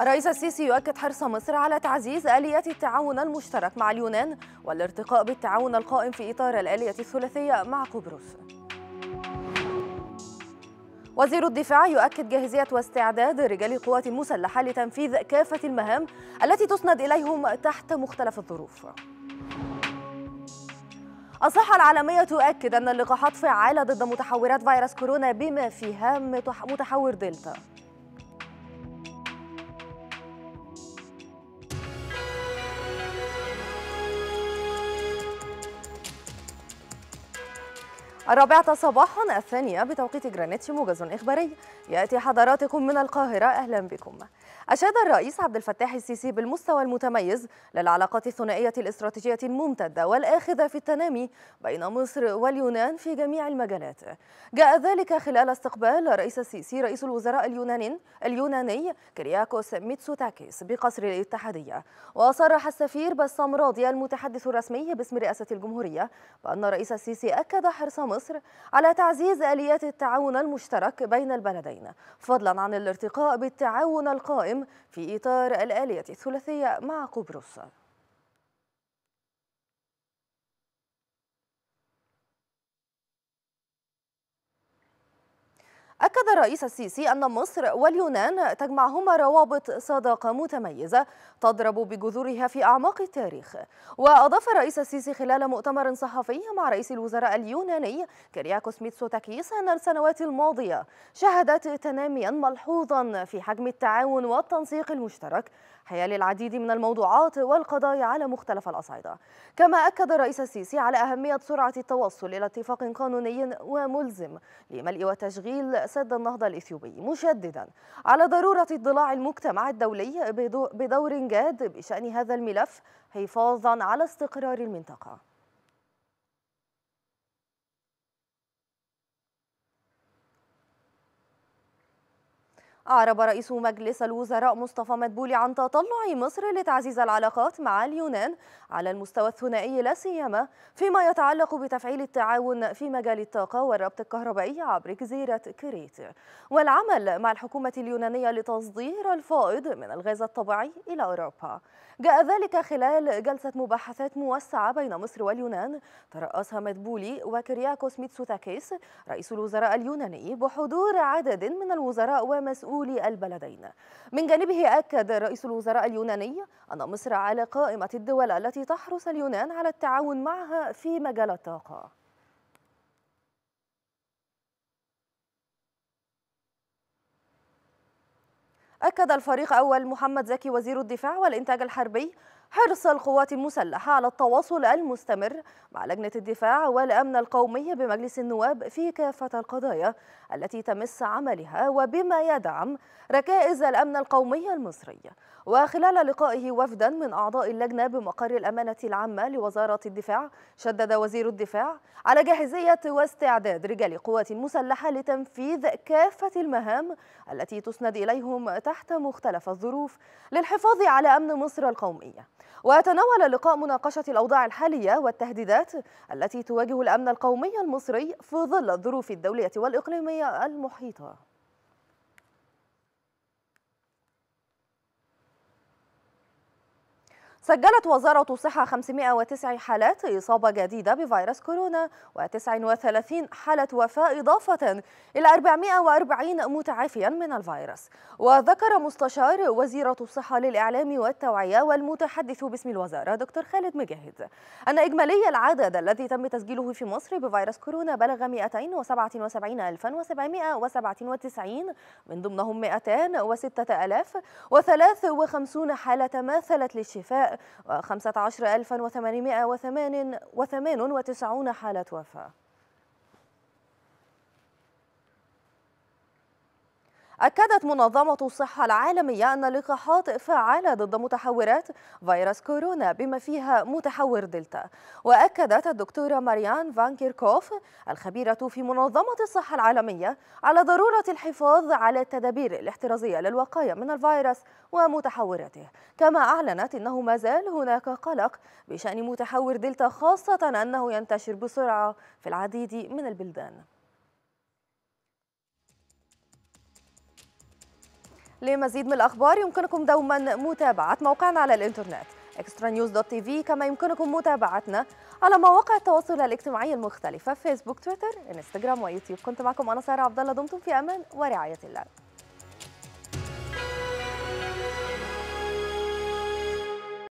الرئيس السيسي يؤكد حرص مصر على تعزيز آلية التعاون المشترك مع اليونان والارتقاء بالتعاون القائم في إطار الآلية الثلاثية مع قبرص. وزير الدفاع يؤكد جاهزية واستعداد رجال القوات المسلحة لتنفيذ كافة المهام التي تسند إليهم تحت مختلف الظروف. الصحة العالمية تؤكد أن اللقاحات فعالة ضد متحورات فيروس كورونا بما فيها متحور دلتا. الرابعة صباحا الثانية بتوقيت جرانيتش موجز إخباري يأتي حضراتكم من القاهرة أهلا بكم أشاد الرئيس عبد الفتاح السيسي بالمستوى المتميز للعلاقات الثنائية الاستراتيجية الممتدة والآخذة في التنامي بين مصر واليونان في جميع المجالات جاء ذلك خلال استقبال رئيس السيسي رئيس الوزراء اليوناني, اليوناني كرياكوس ميتسوتاكيس بقصر الاتحادية وصرح السفير بسام راضي المتحدث الرسمي باسم رئاسة الجمهورية بأن رئيس السيسي أكد حرص مصر على تعزيز آليات التعاون المشترك بين البلدين فضلا عن الارتقاء بالتعاون القائم القائم في إطار الآلية الثلاثية مع قبرص أكد الرئيس السيسي أن مصر واليونان تجمعهما روابط صداقة متميزة تضرب بجذورها في أعماق التاريخ وأضاف الرئيس السيسي خلال مؤتمر صحفي مع رئيس الوزراء اليوناني كرياكوس ميتسوتاكيس أن السنوات الماضية شهدت تناميا ملحوظا في حجم التعاون والتنسيق المشترك حيال العديد من الموضوعات والقضايا على مختلف الأصعدة كما أكد الرئيس السيسي على أهمية سرعة التوصل إلى اتفاق قانوني وملزم لملء وتشغيل سد النهضة الإثيوبي مشددا على ضرورة اضلاع المجتمع الدولي بدور جاد بشأن هذا الملف حفاظا على استقرار المنطقة أعرب رئيس مجلس الوزراء مصطفى مدبولي عن تطلع مصر لتعزيز العلاقات مع اليونان على المستوى الثنائي لا سيما فيما يتعلق بتفعيل التعاون في مجال الطاقة والربط الكهربائي عبر جزيرة كريت والعمل مع الحكومة اليونانية لتصدير الفائض من الغاز الطبيعي إلى أوروبا جاء ذلك خلال جلسة مباحثات موسعة بين مصر واليونان ترأسها مدبولي وكرياكوس ميتسوتاكيس رئيس الوزراء اليوناني بحضور عدد من الوزراء ومسؤولين دخول البلدين من جانبه أكد رئيس الوزراء اليوناني أن مصر على قائمة الدول التي تحرص اليونان على التعاون معها في مجال الطاقة أكد الفريق أول محمد زكي وزير الدفاع والإنتاج الحربي حرص القوات المسلحة على التواصل المستمر مع لجنة الدفاع والأمن القومي بمجلس النواب في كافة القضايا التي تمس عملها وبما يدعم ركائز الأمن القومي المصري وخلال لقائه وفدا من أعضاء اللجنة بمقر الأمانة العامة لوزارة الدفاع شدد وزير الدفاع على جاهزية واستعداد رجال القوات المسلحة لتنفيذ كافة المهام التي تسند إليهم تحت مختلف الظروف للحفاظ على أمن مصر القومية وتناول اللقاء مناقشة الأوضاع الحالية والتهديدات التي تواجه الأمن القومي المصري في ظل الظروف الدولية والإقليمية المحيطة سجلت وزارة الصحة 509 حالات إصابة جديدة بفيروس كورونا و39 حالة وفاة إضافة إلى 440 متعافيا من الفيروس وذكر مستشار وزيرة الصحة للإعلام والتوعية والمتحدث باسم الوزارة دكتور خالد مجاهد أن إجمالي العدد الذي تم تسجيله في مصر بفيروس كورونا بلغ 277797 من ضمنهم 206,053 حالة تماثلت للشفاء و15898 حالة وفاة أكدت منظمة الصحة العالمية أن اللقاحات فعالة ضد متحورات فيروس كورونا بما فيها متحور دلتا وأكدت الدكتورة ماريان فان كيركوف الخبيرة في منظمة الصحة العالمية على ضرورة الحفاظ على التدابير الاحترازية للوقاية من الفيروس ومتحوراته كما أعلنت أنه ما زال هناك قلق بشأن متحور دلتا خاصة أنه ينتشر بسرعة في العديد من البلدان لمزيد من الأخبار يمكنكم دوما متابعة موقعنا على الإنترنت اكسترا نيوز دوت تي في كما يمكنكم متابعتنا على مواقع التواصل الاجتماعي المختلفة فيسبوك تويتر انستغرام ويوتيوب كنت معكم أنا سارة عبدالله دمتم في أمان ورعاية الله